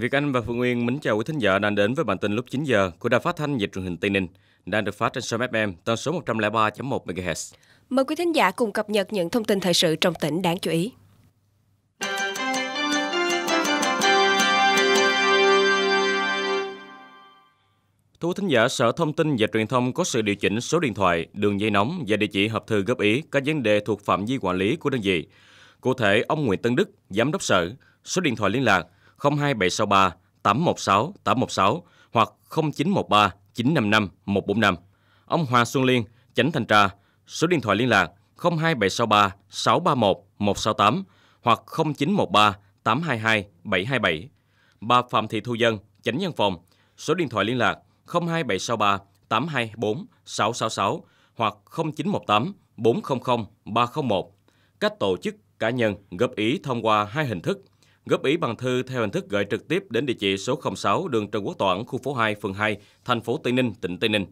Việt Anh và Phương Nguyên mến chào quý thính giả đang đến với bản tin lúc 9 giờ của Đài Phát thanh và Truyền hình Tây Ninh, đang được phát trên sóng FM tần số 103.1 MHz. Mời quý thính giả cùng cập nhật những thông tin thời sự trong tỉnh đáng chú ý. Thưa quý thính giả, Sở Thông tin và Truyền thông có sự điều chỉnh số điện thoại, đường dây nóng và địa chỉ hộp thư góp ý các vấn đề thuộc phạm vi quản lý của đơn vị. Cụ thể, ông Nguyễn Tân Đức, Giám đốc Sở, số điện thoại liên lạc 0975 02763 816 816 hoặc 0913 955 145. Ông Hoàng Xuân Liên, Chánh Thanh tra, số điện thoại liên lạc 02763 631 168 hoặc 0913 822 727. Bà Phạm Thị Thu Dân, Chánh Nhân phòng, số điện thoại liên lạc 02763 824 666 hoặc 0918 400 301. Các tổ chức cá nhân góp ý thông qua hai hình thức – góp ý bằng thư theo hình thức gửi trực tiếp đến địa chỉ số 06 đường Trần Quốc Toản, khu phố 2, phường 2, thành phố Tây Ninh, tỉnh Tây Ninh.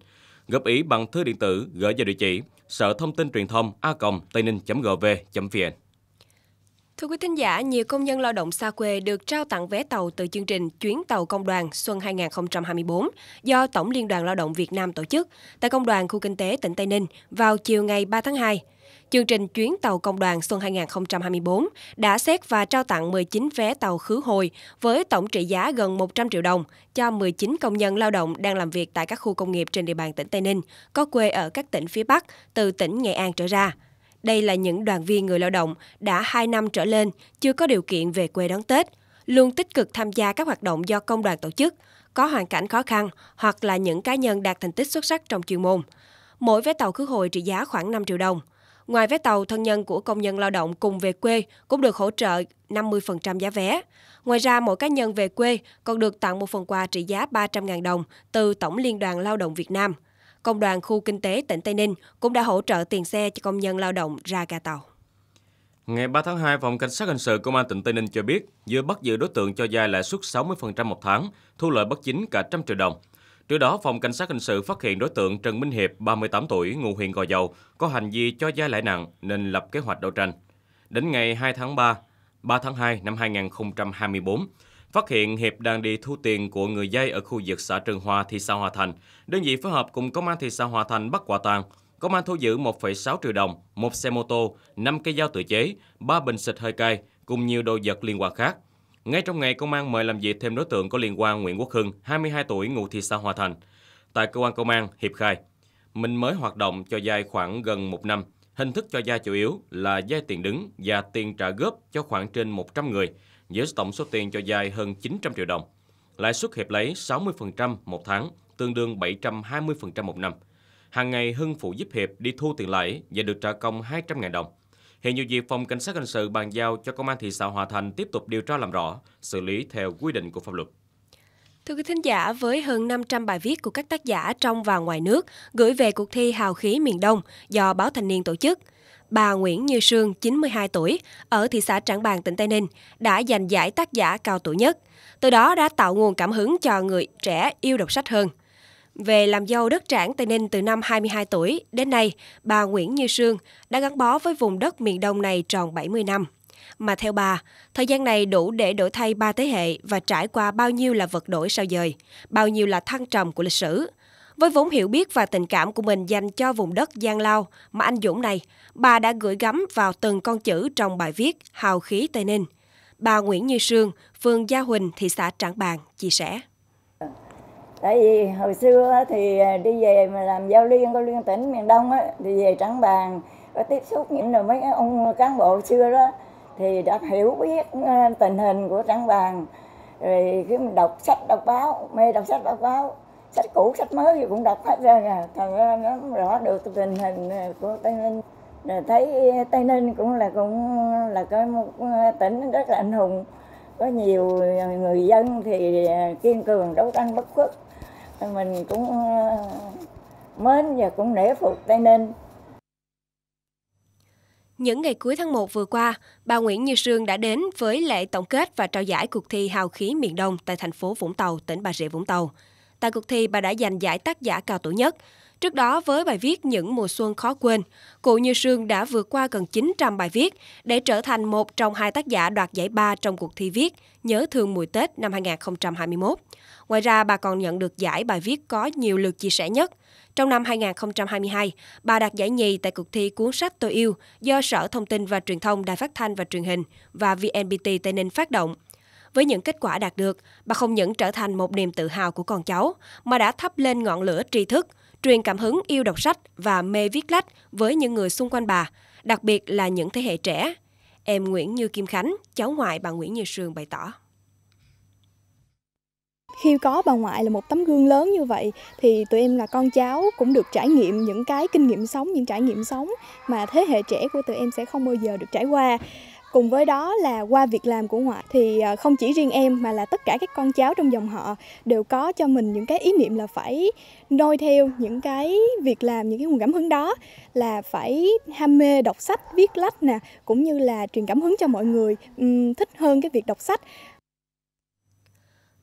Góp ý bằng thư điện tử gửi vào địa chỉ sở thông tin truyền thông a tây ninh.gov.vn. Thưa quý thính giả, nhiều công nhân lao động xa quê được trao tặng vé tàu từ chương trình Chuyến tàu Công đoàn Xuân 2024 do Tổng Liên đoàn Lao động Việt Nam tổ chức tại Công đoàn Khu Kinh tế tỉnh Tây Ninh vào chiều ngày 3 tháng 2. Chương trình Chuyến tàu Công đoàn xuân 2024 đã xét và trao tặng 19 vé tàu khứ hồi với tổng trị giá gần 100 triệu đồng cho 19 công nhân lao động đang làm việc tại các khu công nghiệp trên địa bàn tỉnh Tây Ninh, có quê ở các tỉnh phía Bắc, từ tỉnh Nghệ An trở ra. Đây là những đoàn viên người lao động đã 2 năm trở lên chưa có điều kiện về quê đón Tết, luôn tích cực tham gia các hoạt động do công đoàn tổ chức, có hoàn cảnh khó khăn hoặc là những cá nhân đạt thành tích xuất sắc trong chuyên môn. Mỗi vé tàu khứ hồi trị giá khoảng 5 triệu đồng. Ngoài vé tàu, thân nhân của công nhân lao động cùng về quê cũng được hỗ trợ 50% giá vé. Ngoài ra, mỗi cá nhân về quê còn được tặng một phần quà trị giá 300.000 đồng từ Tổng Liên đoàn Lao động Việt Nam. Công đoàn khu kinh tế tỉnh Tây Ninh cũng đã hỗ trợ tiền xe cho công nhân lao động ra ga tàu. Ngày 3 tháng 2, Phòng Cảnh sát Hình sự Công an tỉnh Tây Ninh cho biết, vừa bắt giữ đối tượng cho vay lãi suất 60% một tháng, thu lợi bất chính cả trăm triệu đồng Trước đó, Phòng Cảnh sát Hình sự phát hiện đối tượng Trần Minh Hiệp, 38 tuổi, ngụ huyện Gò Dầu, có hành vi cho gia lãi nặng nên lập kế hoạch đấu tranh. Đến ngày 2 tháng 3, 3 tháng 2 năm 2024, phát hiện Hiệp đang đi thu tiền của người dây ở khu vực xã Trường Hòa, thị xã Hòa Thành. Đơn vị phối hợp cùng Công an thị xã Hòa Thành bắt quả tang. Công an thu giữ 1,6 triệu đồng, một xe mô tô, 5 cây dao tự chế, 3 bình xịt hơi cay cùng nhiều đồ vật liên quan khác. Ngay trong ngày, công an mời làm việc thêm đối tượng có liên quan Nguyễn Quốc Hưng, 22 tuổi, ngụ thị xã Hòa Thành. Tại cơ quan công an, Hiệp khai, mình mới hoạt động cho vay khoảng gần một năm. Hình thức cho vay chủ yếu là vay tiền đứng và tiền trả góp cho khoảng trên 100 người, với tổng số tiền cho vay hơn 900 triệu đồng. Lãi suất Hiệp lấy 60% một tháng, tương đương 720% một năm. Hàng ngày Hưng phụ giúp Hiệp đi thu tiền lãi và được trả công 200.000 đồng. Hiện nhiều việc phòng cảnh sát hình sự bàn giao cho công an thị xã Hòa Thành tiếp tục điều tra làm rõ, xử lý theo quy định của pháp luật. Thưa quý thính giả, với hơn 500 bài viết của các tác giả trong và ngoài nước gửi về cuộc thi Hào khí miền Đông do Báo Thanh niên tổ chức, bà Nguyễn Như Sương, 92 tuổi, ở thị xã Trảng Bàng, tỉnh Tây Ninh, đã giành giải tác giả cao tuổi nhất. Từ đó đã tạo nguồn cảm hứng cho người trẻ yêu đọc sách hơn. Về làm dâu đất trảng Tây Ninh từ năm 22 tuổi, đến nay, bà Nguyễn Như Sương đã gắn bó với vùng đất miền Đông này tròn 70 năm. Mà theo bà, thời gian này đủ để đổi thay ba thế hệ và trải qua bao nhiêu là vật đổi sao dời, bao nhiêu là thăng trầm của lịch sử. Với vốn hiểu biết và tình cảm của mình dành cho vùng đất Giang Lao mà anh Dũng này, bà đã gửi gắm vào từng con chữ trong bài viết Hào khí Tây Ninh. Bà Nguyễn Như Sương, phường Gia Huỳnh, thị xã Trảng Bàng, chia sẻ tại vì hồi xưa thì à, đi về mà làm giao liên có liên tỉnh miền đông á thì về trắng bàn có tiếp xúc những rồi mấy ông cán bộ xưa đó thì đã hiểu biết à, tình hình của trắng bàn rồi khi mình đọc sách đọc báo mê đọc sách đọc báo sách cũ sách mới thì cũng đọc hết ra nè thành nó rõ được tình hình à, của tây ninh rồi thấy tây ninh cũng là cũng là cái một tỉnh rất là anh hùng có nhiều người dân thì kiên cường đấu tranh bất khuất mình cũng ờ, mến và cũng nể phục Tây Ninh. Những ngày cuối tháng 1 vừa qua, bà Nguyễn Như Sương đã đến với lễ tổng kết và trao giải cuộc thi Hào khí miền Đông tại thành phố Vũng Tàu, tỉnh Bà Rịa Vũng Tàu. Tại cuộc thi, bà đã giành giải tác giả cao tuổi nhất. Trước đó với bài viết Những mùa xuân khó quên, cụ Như Sương đã vượt qua gần 900 bài viết để trở thành một trong hai tác giả đoạt giải ba trong cuộc thi viết Nhớ thương mùi Tết năm 2021. Ngoài ra, bà còn nhận được giải bài viết có nhiều lượt chia sẻ nhất. Trong năm 2022, bà đạt giải nhì tại cuộc thi cuốn sách Tôi yêu do Sở Thông tin và Truyền thông Đài Phát thanh và Truyền hình và VNPT Tây Ninh phát động. Với những kết quả đạt được, bà không những trở thành một niềm tự hào của con cháu, mà đã thắp lên ngọn lửa tri thức, truyền cảm hứng yêu đọc sách và mê viết lách với những người xung quanh bà, đặc biệt là những thế hệ trẻ. Em Nguyễn Như Kim Khánh, cháu ngoại bà Nguyễn Như Sương bày tỏ khi có bà ngoại là một tấm gương lớn như vậy thì tụi em là con cháu cũng được trải nghiệm những cái kinh nghiệm sống những trải nghiệm sống mà thế hệ trẻ của tụi em sẽ không bao giờ được trải qua Cùng với đó là qua việc làm của ngoại thì à, không chỉ riêng em mà là tất cả các con cháu trong dòng họ đều có cho mình những cái ý niệm là phải noi theo những cái việc làm, những cái nguồn cảm hứng đó là phải ham mê đọc sách, viết lách nè, cũng như là truyền cảm hứng cho mọi người um, thích hơn cái việc đọc sách.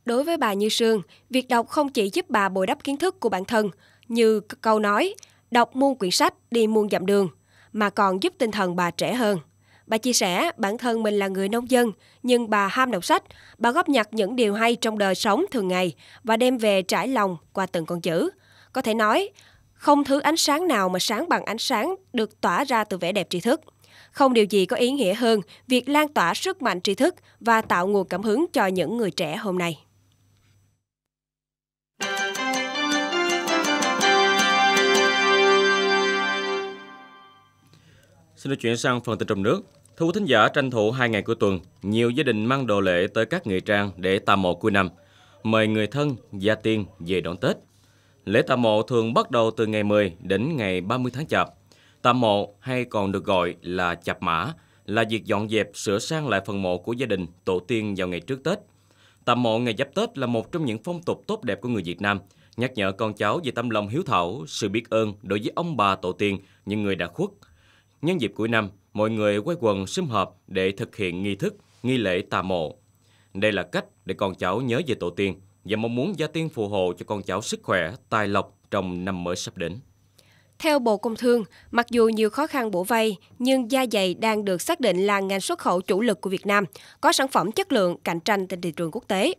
Đối với bà Như Sương, việc đọc không chỉ giúp bà bồi đắp kiến thức của bản thân, như câu nói, đọc muôn quyển sách, đi muôn dặm đường, mà còn giúp tinh thần bà trẻ hơn. Bà chia sẻ bản thân mình là người nông dân, nhưng bà ham đọc sách, bà góp nhặt những điều hay trong đời sống thường ngày và đem về trải lòng qua từng con chữ. Có thể nói, không thứ ánh sáng nào mà sáng bằng ánh sáng được tỏa ra từ vẻ đẹp tri thức. Không điều gì có ý nghĩa hơn việc lan tỏa sức mạnh tri thức và tạo nguồn cảm hứng cho những người trẻ hôm nay. Xin được chuyển sang phần tin trong nước. Thu thính giả tranh thủ hai ngày cuối tuần, nhiều gia đình mang đồ lễ tới các nghệ trang để tà mộ cuối năm, mời người thân, gia tiên về đón Tết. Lễ tà mộ thường bắt đầu từ ngày 10 đến ngày 30 tháng Chạp. Tà mộ hay còn được gọi là chạp mã, là việc dọn dẹp sửa sang lại phần mộ của gia đình, tổ tiên vào ngày trước Tết. Tà mộ ngày giáp Tết là một trong những phong tục tốt đẹp của người Việt Nam, nhắc nhở con cháu về tâm lòng hiếu thảo, sự biết ơn đối với ông bà tổ tiên, những người đã khuất. Nhân dịp cuối năm, mọi người quay quần sum họp để thực hiện nghi thức, nghi lễ tà mộ. Đây là cách để con cháu nhớ về tổ tiên và mong muốn gia tiên phù hộ cho con cháu sức khỏe, tài lộc trong năm mới sắp đến. Theo Bộ Công Thương, mặc dù nhiều khó khăn bổ vay, nhưng da dày đang được xác định là ngành xuất khẩu chủ lực của Việt Nam, có sản phẩm chất lượng cạnh tranh trên thị trường quốc tế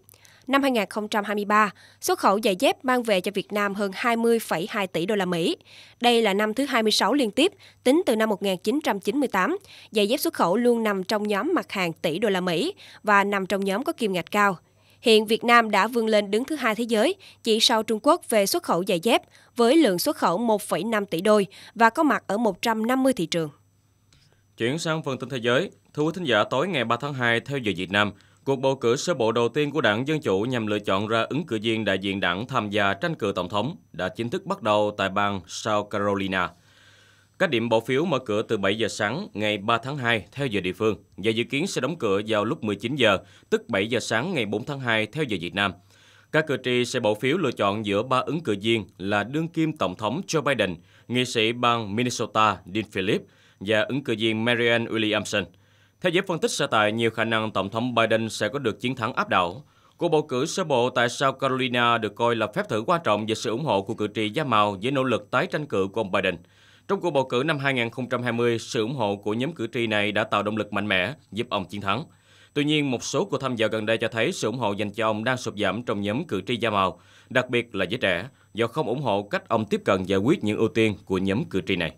năm 2023, xuất khẩu giày dép mang về cho Việt Nam hơn 20,2 tỷ đô la Mỹ. Đây là năm thứ 26 liên tiếp, tính từ năm 1998, giày dép xuất khẩu luôn nằm trong nhóm mặt hàng tỷ đô la Mỹ và nằm trong nhóm có kim ngạch cao. Hiện Việt Nam đã vươn lên đứng thứ hai thế giới, chỉ sau Trung Quốc về xuất khẩu giày dép với lượng xuất khẩu 1,5 tỷ đôi và có mặt ở 150 thị trường. Chuyển sang phần tin thế giới, thưa quý thính giả, tối ngày 3 tháng 2 theo giờ Việt Nam, Cuộc bầu cử sơ bộ đầu tiên của đảng Dân Chủ nhằm lựa chọn ra ứng cử viên đại diện đảng tham gia tranh cử tổng thống đã chính thức bắt đầu tại bang South Carolina. Các điểm bỏ phiếu mở cửa từ 7 giờ sáng ngày 3 tháng 2 theo giờ địa phương và dự kiến sẽ đóng cửa vào lúc 19 giờ, tức 7 giờ sáng ngày 4 tháng 2 theo giờ Việt Nam. Các cử tri sẽ bỏ phiếu lựa chọn giữa ba ứng cử viên là đương kim Tổng thống Joe Biden, nghị sĩ bang Minnesota Dean Phillips và ứng cử viên Marianne Williamson – theo giới phân tích sở tại, nhiều khả năng Tổng thống Biden sẽ có được chiến thắng áp đảo. Cuộc bầu cử sơ bộ tại South Carolina được coi là phép thử quan trọng về sự ủng hộ của cử tri da màu với nỗ lực tái tranh cử của ông Biden. Trong cuộc bầu cử năm 2020, sự ủng hộ của nhóm cử tri này đã tạo động lực mạnh mẽ giúp ông chiến thắng. Tuy nhiên, một số cuộc thăm dò gần đây cho thấy sự ủng hộ dành cho ông đang sụt giảm trong nhóm cử tri da màu, đặc biệt là giới trẻ, do không ủng hộ cách ông tiếp cận giải quyết những ưu tiên của nhóm cử tri này.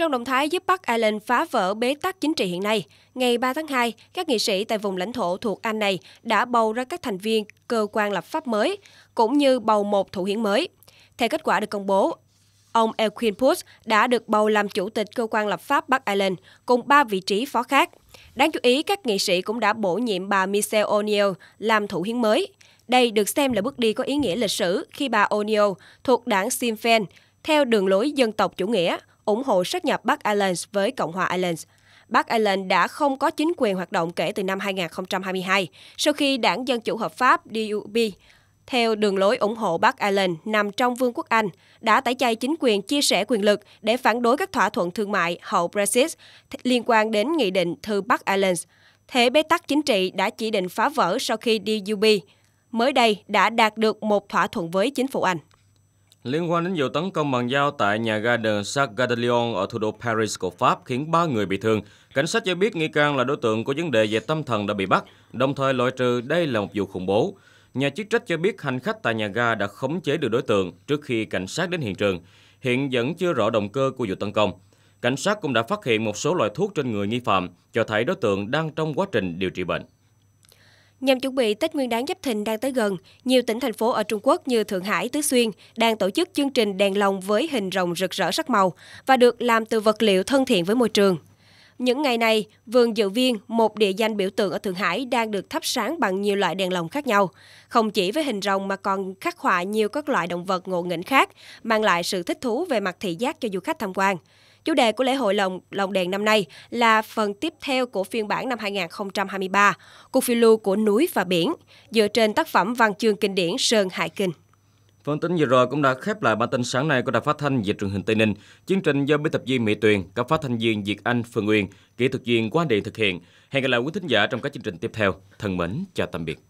Trong động thái giúp Bắc Ireland phá vỡ bế tắc chính trị hiện nay, ngày 3 tháng 2, các nghị sĩ tại vùng lãnh thổ thuộc Anh này đã bầu ra các thành viên cơ quan lập pháp mới, cũng như bầu một thủ hiến mới. Theo kết quả được công bố, ông Elquin Push đã được bầu làm chủ tịch cơ quan lập pháp Bắc Ireland cùng 3 vị trí phó khác. Đáng chú ý, các nghị sĩ cũng đã bổ nhiệm bà Michelle O'Neill làm thủ hiến mới. Đây được xem là bước đi có ý nghĩa lịch sử khi bà O'Neill thuộc đảng Sinn Féin theo đường lối dân tộc chủ nghĩa, ủng hộ sát nhập Bắc Ireland với Cộng hòa Ireland. Bắc Ireland đã không có chính quyền hoạt động kể từ năm 2022, sau khi đảng Dân Chủ Hợp pháp DUP theo đường lối ủng hộ Bắc Ireland nằm trong Vương quốc Anh, đã tẩy chay chính quyền chia sẻ quyền lực để phản đối các thỏa thuận thương mại hậu Brexit liên quan đến nghị định thư Bắc Ireland. Thế bế tắc chính trị đã chỉ định phá vỡ sau khi DUP mới đây đã đạt được một thỏa thuận với chính phủ Anh liên quan đến vụ tấn công bằng dao tại nhà ga de Jacques ở thủ đô Paris của Pháp khiến 3 người bị thương. Cảnh sát cho biết nghi can là đối tượng có vấn đề về tâm thần đã bị bắt, đồng thời loại trừ đây là một vụ khủng bố. Nhà chức trách cho biết hành khách tại nhà ga đã khống chế được đối tượng trước khi cảnh sát đến hiện trường. Hiện vẫn chưa rõ động cơ của vụ tấn công. Cảnh sát cũng đã phát hiện một số loại thuốc trên người nghi phạm, cho thấy đối tượng đang trong quá trình điều trị bệnh. Nhằm chuẩn bị Tết Nguyên đán Giáp Thìn đang tới gần, nhiều tỉnh thành phố ở Trung Quốc như Thượng Hải, Tứ Xuyên đang tổ chức chương trình đèn lồng với hình rồng rực rỡ sắc màu và được làm từ vật liệu thân thiện với môi trường. Những ngày này, vườn Dự Viên, một địa danh biểu tượng ở Thượng Hải đang được thắp sáng bằng nhiều loại đèn lồng khác nhau, không chỉ với hình rồng mà còn khắc họa nhiều các loại động vật ngộ nghĩnh khác, mang lại sự thích thú về mặt thị giác cho du khách tham quan. Chủ đề của lễ hội lồng lồng đèn năm nay là phần tiếp theo của phiên bản năm 2023, cuộc phiêu lưu của núi và biển, dựa trên tác phẩm văn chương kinh điển Sơn Hải Kinh. Phân tin vừa rồi cũng đã khép lại bản tin sáng nay của Đài Phát thanh và Truyền hình Tây Ninh. Chương trình do biên tập viên Mỹ Tuyền, các phát thanh viên Việt Anh, Phương Nguyên, kỹ thuật viên Quang Điện thực hiện. Hẹn gặp lại quý thính giả trong các chương trình tiếp theo. Thân mến, chào tạm biệt.